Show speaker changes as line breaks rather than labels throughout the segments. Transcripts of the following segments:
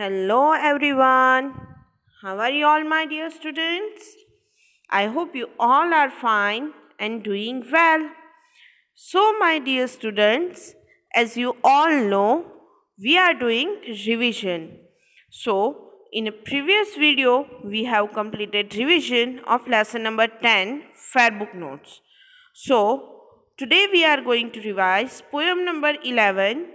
Hello everyone. How are you all my dear students? I hope you all are fine and doing well. So my dear students, as you all know, we are doing revision. So in a previous video, we have completed revision of lesson number 10, Fair Book Notes. So today we are going to revise poem number 11,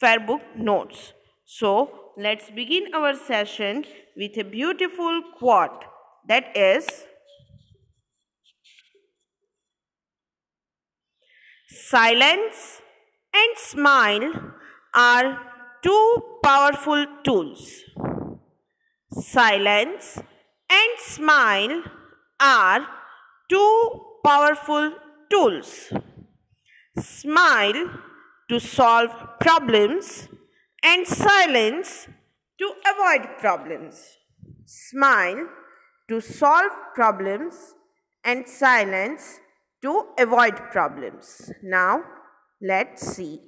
Fair Book Notes. So let's begin our session with a beautiful quote that is Silence and smile are two powerful tools. Silence and smile are two powerful tools. Smile to solve problems and silence to avoid problems. Smile to solve problems and silence to avoid problems. Now, let's see.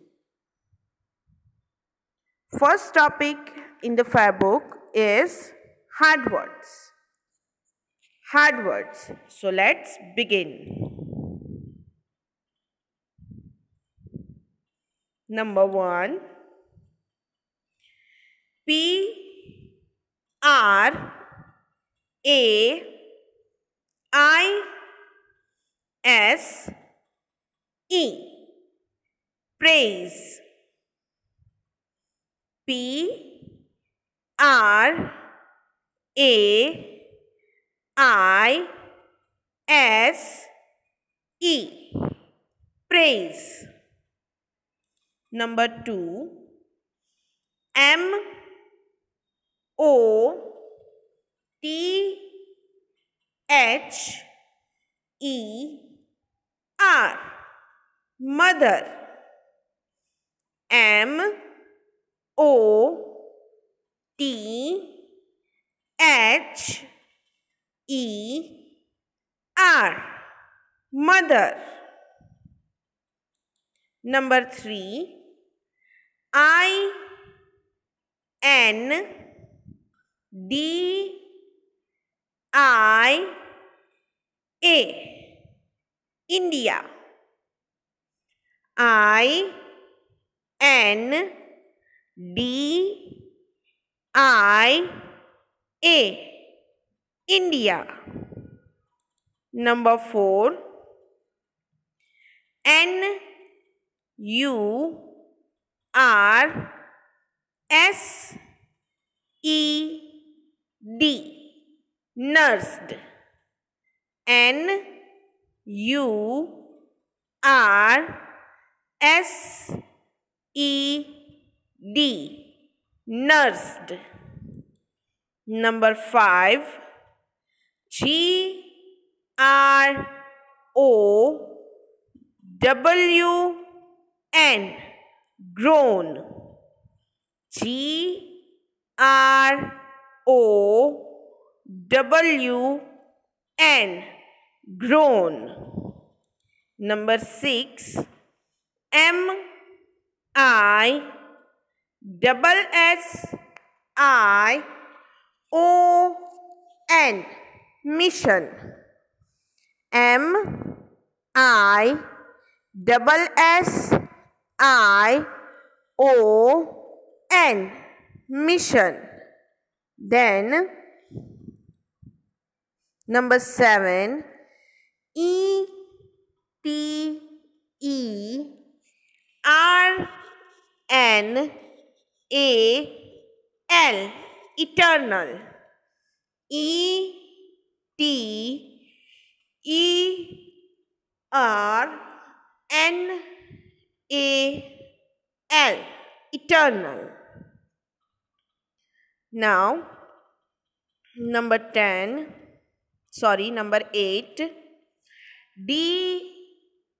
First topic in the fair book is hard words. Hard words. So, let's begin. Number one. P R A I S E praise P R A I S E praise number 2 M O T H E R mother M O T H E R mother number 3 I N D I A India I N D I A India number four N U R S E D. Nursed. N. U. R. S. E. D. Nursed. Number five. G. R. O. W. N. Grown. G. R. O W N grown. Number 6 M I double S I O N mission M I double S I O N mission then number 7 E T E R N A L eternal E T E R N A L eternal now number 10 sorry number 8 d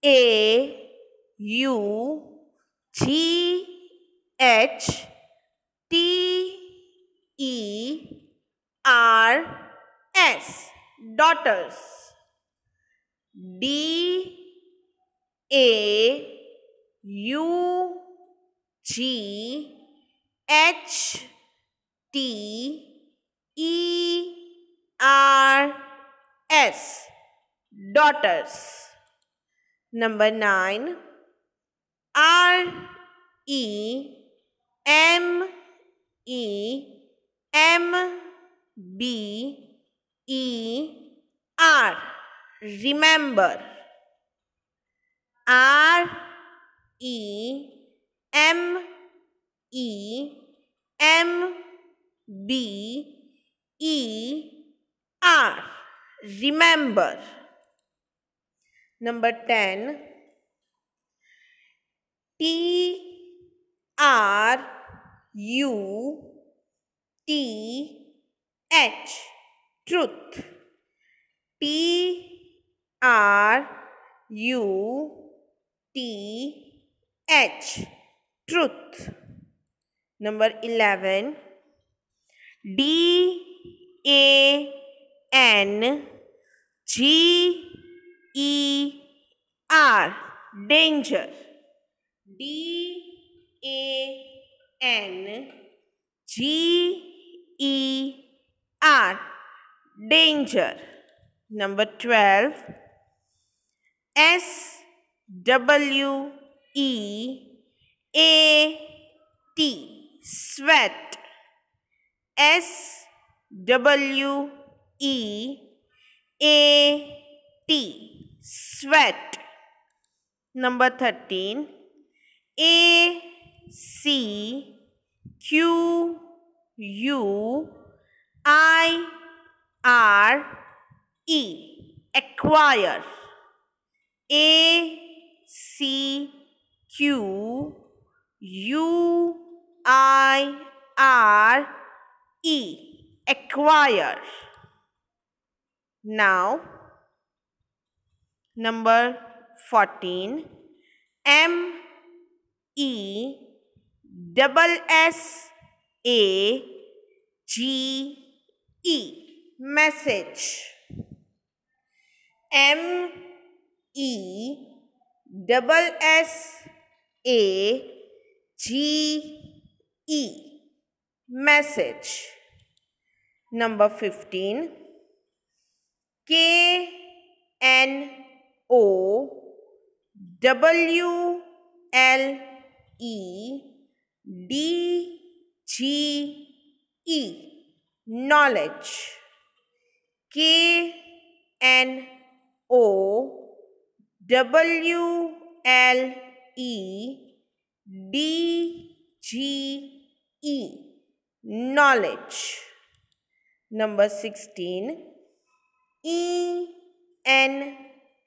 a u g h t e r s daughters d a u g h t E R S daughters. Number 9 R E M E M B E R remember R E M E M B E R. Remember. Number 10. T R U T H. Truth. T R U T H. Truth. Number 11. D A N G E R danger D A N G E R danger number 12 S W E A T sweat S W E A T sweat number 13 A C Q U I R E acquire A C Q U I R E acquire. Now, number 14 M E double S A G E message M E double S A G E message Number 15. K N O W L E D G E knowledge K N O W L E D G E knowledge Number 16. E N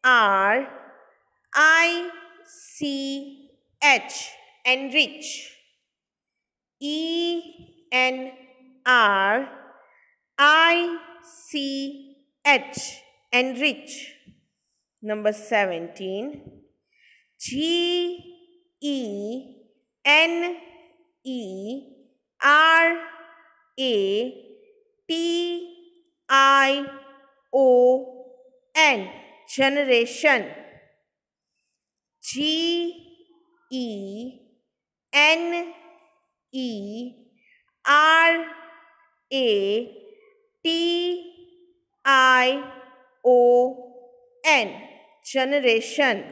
R I C H. Enrich. E N R I C H. Enrich. Number 17. G E N E R A T I O N generation G E N E R A T I O N generation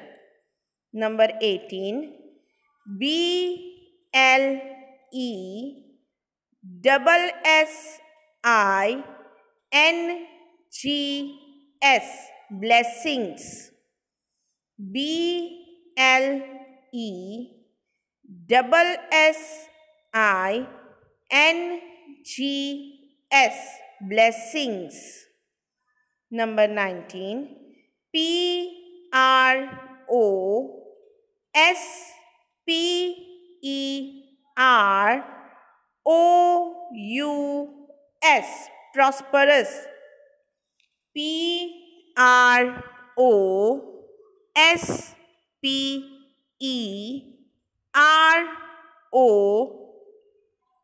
number eighteen B L E double S I N G S blessings B L E double S I N G S blessings number 19 P R O S P E R O U S. Prosperous. P R O S P E R O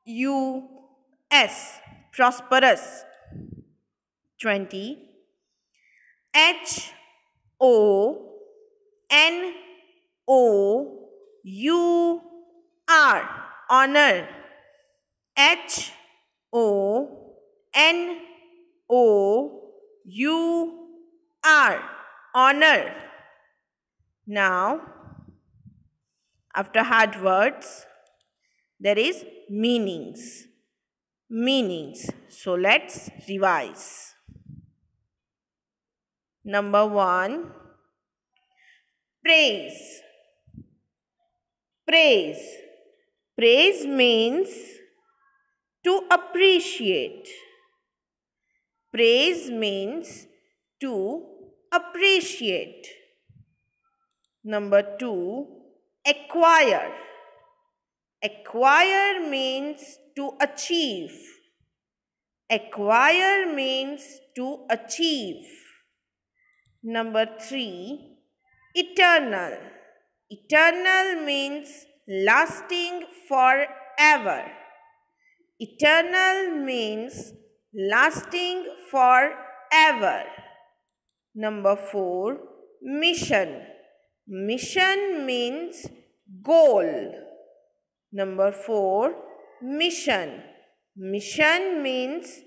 U S. Prosperous. 20. H O N O U R honor H O N O U R honor. Now, after hard words, there is meanings. Meanings. So let's revise. Number one, praise. Praise. Praise means to appreciate. Praise means to appreciate. Number two, acquire. Acquire means to achieve. Acquire means to achieve. Number three, eternal. Eternal means lasting forever. Eternal means lasting forever. Number four, mission. Mission means goal. Number four, mission. Mission means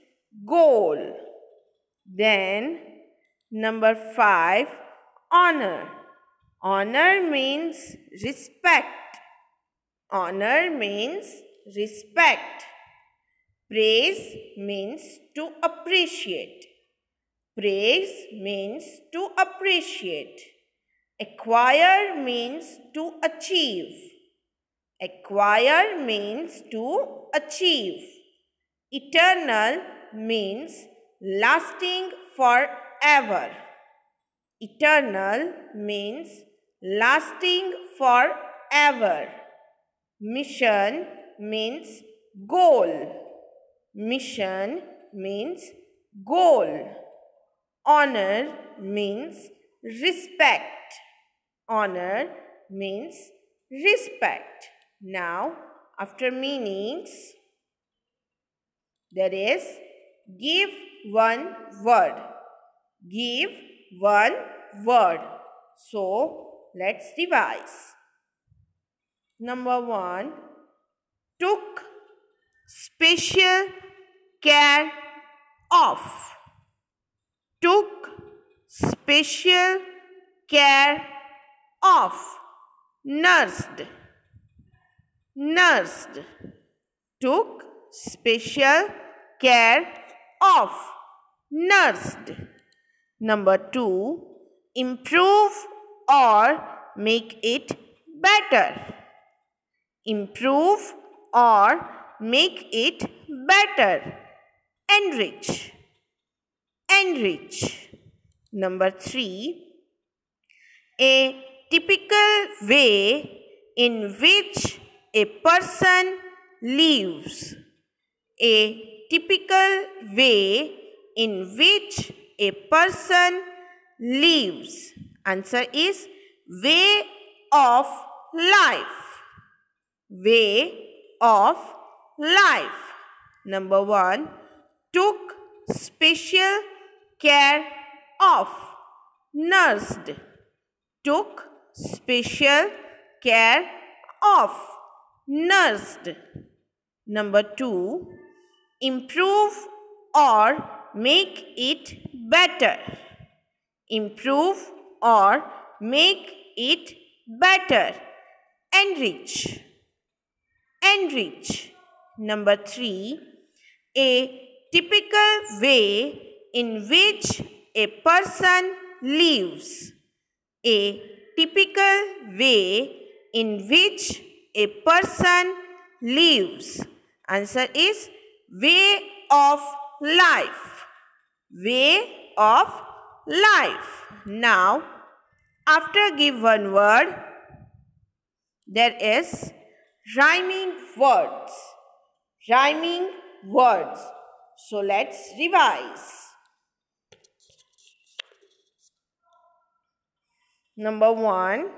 goal. Then, number five, honor. Honor means respect. Honor means respect. Praise means to appreciate. Praise means to appreciate. Acquire means to achieve. Acquire means to achieve. Eternal means lasting forever. Eternal means lasting forever. Mission means goal. Mission means goal. Honor means respect. Honor means respect. Now, after meanings, there is give one word. Give one word. So, let's revise. Number one, took special care of took special care of nursed nursed took special care of nursed number 2 improve or make it better improve or make it better. Enrich. Enrich. Number three, a typical way in which a person lives. A typical way in which a person lives. Answer is way of life. Way of life. Number one, took special care of, nursed, took special care of, nursed. Number two, improve or make it better. Improve or make it better. Enrich. Enrich. Number three, a typical way in which a person lives. A typical way in which a person lives. Answer is way of life. Way of life. Now, after given word, there is rhyming words rhyming words. So let's revise. Number one,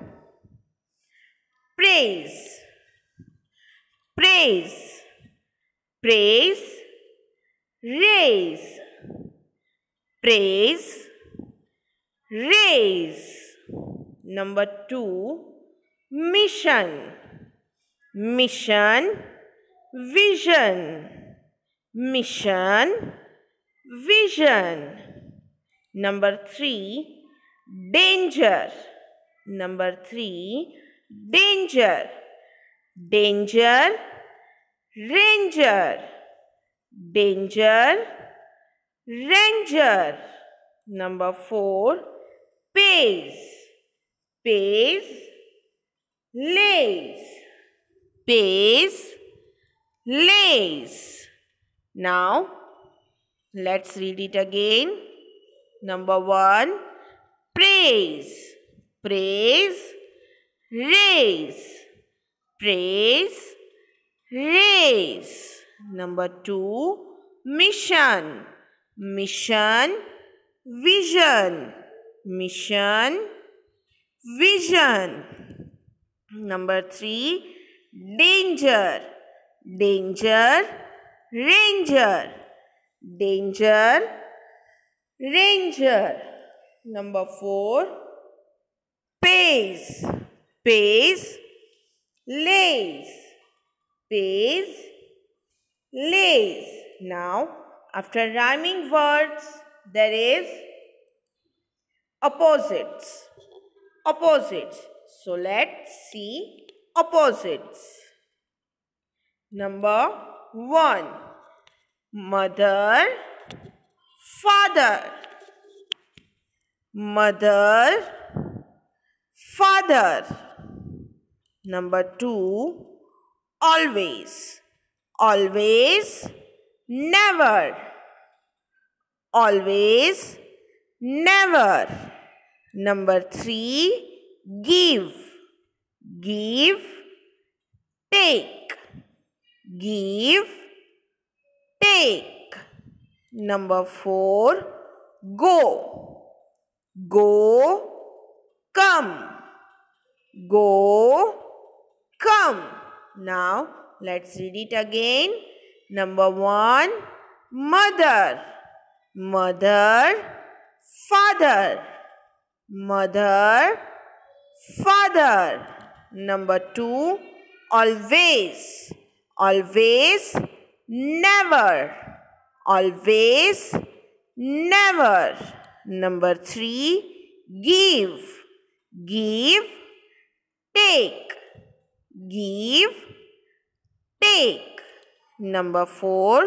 praise, praise, praise, raise, praise, raise. Number two, mission, mission, vision mission vision number 3 danger number 3 danger danger ranger danger ranger number 4 pace, pace, lays pace, lays. Now, let's read it again. Number one, praise, praise, raise, praise, raise. Number two, mission, mission, vision, mission, vision. Number three, danger, danger ranger danger ranger number 4 pace pace lace pace lace now after rhyming words there is opposites opposites so let's see opposites Number 1. Mother, father. Mother, father. Number 2. Always. Always, never. Always, never. Number 3. Give. Give, take give, take. Number four, go, go, come, go, come. Now, let's read it again. Number one, mother, mother, father, mother, father. Number two, always always, never, always, never. Number three, give, give, take, give, take. Number four,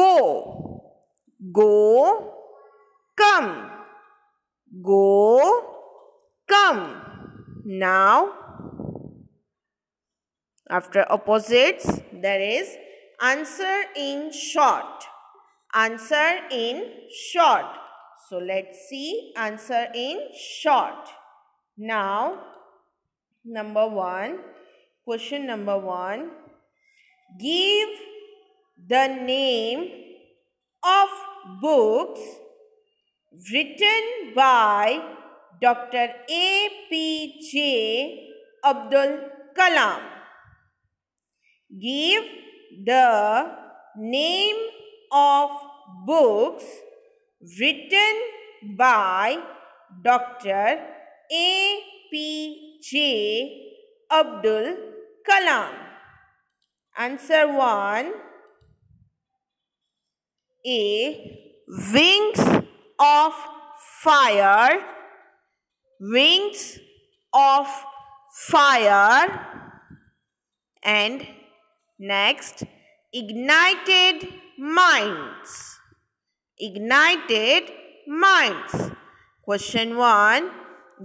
go, go, come, go, come. Now, after opposites, there is answer in short. Answer in short. So let's see answer in short. Now, number one, question number one. Give the name of books written by Dr. A.P.J. Abdul Kalam. Give the name of books written by Dr. A.P.J. Abdul Kalam. Answer 1 A. Wings of Fire Wings of Fire and Next, ignited minds. Ignited minds. Question 1.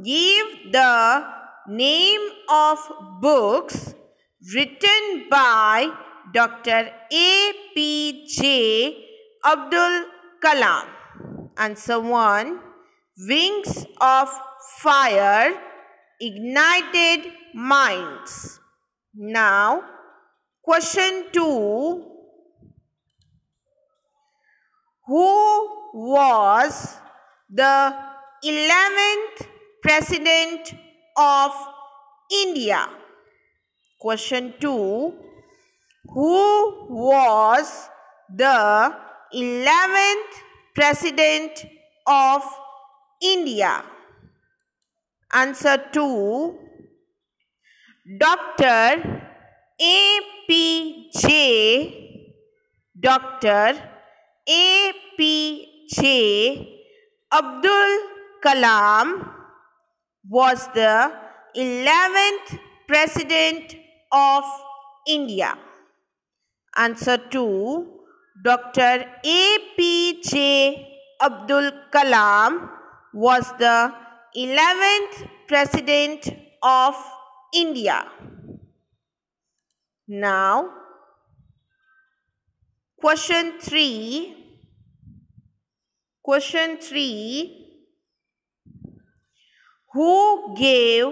Give the name of books written by Dr. A.P.J. Abdul Kalam. Answer 1. Wings of Fire Ignited Minds. Now, Question 2 Who was the 11th President of India? Question 2 Who was the 11th President of India? Answer 2 Dr. APJ, Dr. APJ Abdul Kalam was the 11th President of India. Answer 2. Dr. APJ Abdul Kalam was the 11th President of India. Now, question 3. Question 3. Who gave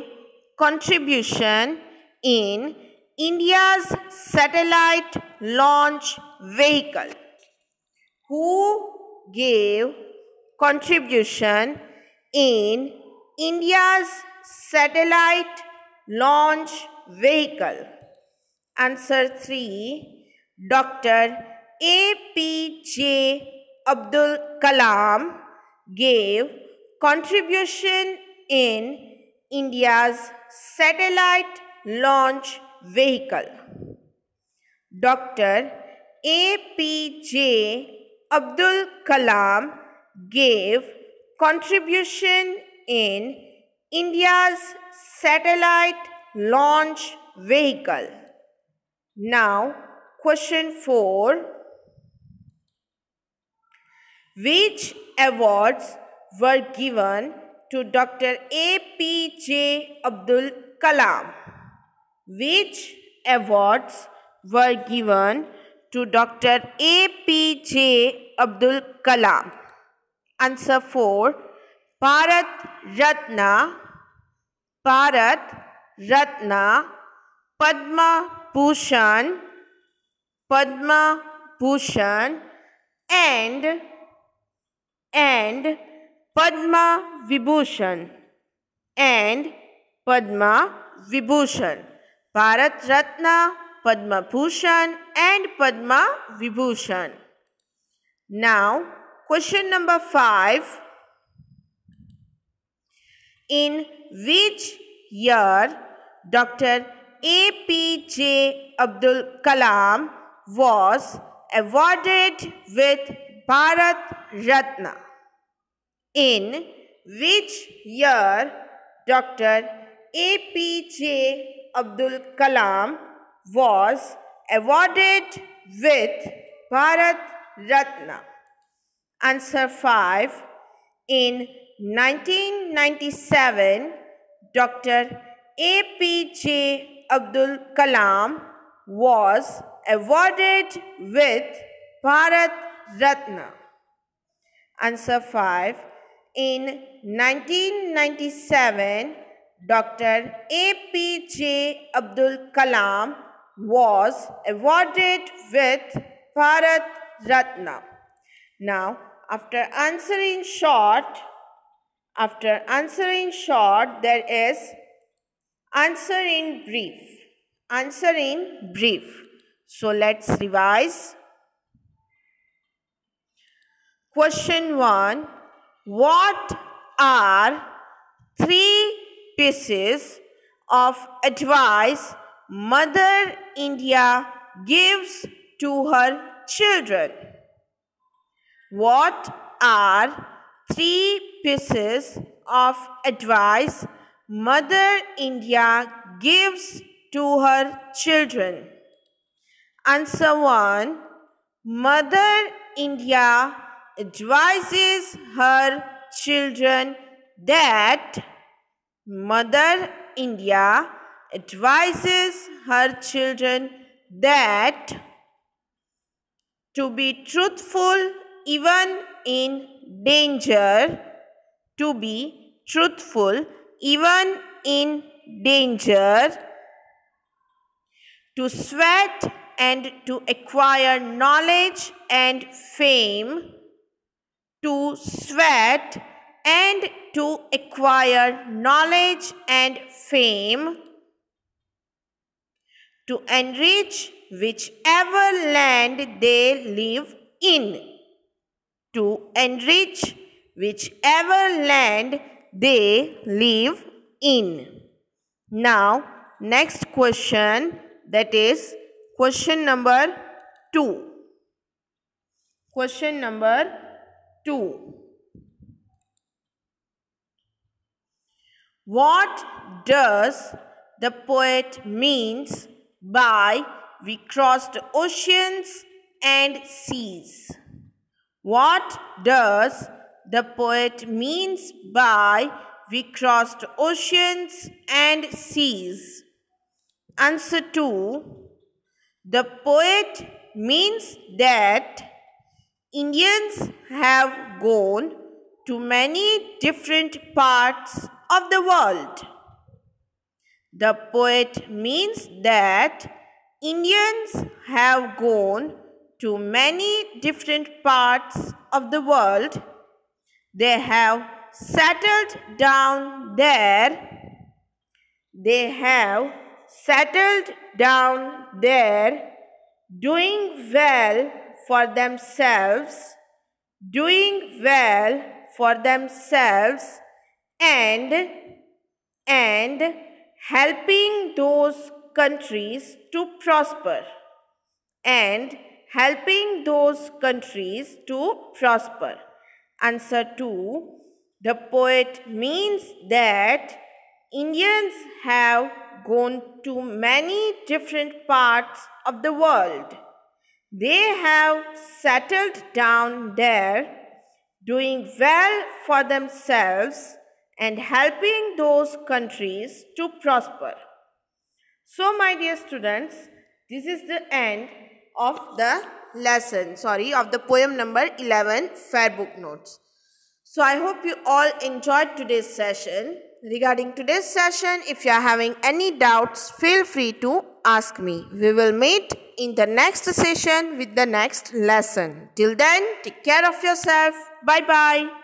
contribution in India's satellite launch vehicle? Who gave contribution in India's satellite launch vehicle? Answer 3 Dr. APJ Abdul Kalam gave contribution in India's satellite launch vehicle. Dr. APJ Abdul Kalam gave contribution in India's satellite launch vehicle. Now, question 4 Which awards were given to Dr. A.P.J. Abdul Kalam? Which awards were given to Dr. A.P.J. Abdul Kalam? Answer 4 Bharat Ratna, Bharat Ratna, Padma Bhushan, Padma Bhushan, and and Padma Vibhushan and Padma Vibhushan, Bharat Ratna, Padma Bhushan, and Padma Vibhushan. Now, question number five. In which year Dr. APJ Abdul Kalam was awarded with Bharat Ratna. In which year Dr. APJ Abdul Kalam was awarded with Bharat Ratna. Answer 5. In 1997, Dr. APJ Abdul Kalam was awarded with Bharat Ratna. Answer 5. In 1997, Dr. A.P.J. Abdul Kalam was awarded with Bharat Ratna. Now, after answering short, after answering short, there is Answer in brief. Answer in brief. So let's revise. Question 1. What are three pieces of advice Mother India gives to her children? What are three pieces of advice Mother India gives to her children. Answer 1. Mother India advises her children that Mother India advises her children that to be truthful even in danger, to be truthful even in danger, to sweat and to acquire knowledge and fame, to sweat and to acquire knowledge and fame, to enrich whichever land they live in, to enrich whichever land they live in. Now, next question that is question number 2. Question number 2. What does the poet means by we crossed oceans and seas? What does the poet means by we crossed oceans and seas. Answer 2. The poet means that Indians have gone to many different parts of the world. The poet means that Indians have gone to many different parts of the world they have settled down there. They have settled down there, doing well for themselves, doing well for themselves, and and helping those countries to prosper and helping those countries to prosper answer 2, the poet means that Indians have gone to many different parts of the world. They have settled down there, doing well for themselves and helping those countries to prosper. So, my dear students, this is the end of the lesson, sorry, of the poem number 11, Fair Book Notes. So I hope you all enjoyed today's session. Regarding today's session, if you are having any doubts, feel free to ask me. We will meet in the next session with the next lesson. Till then, take care of yourself. Bye-bye.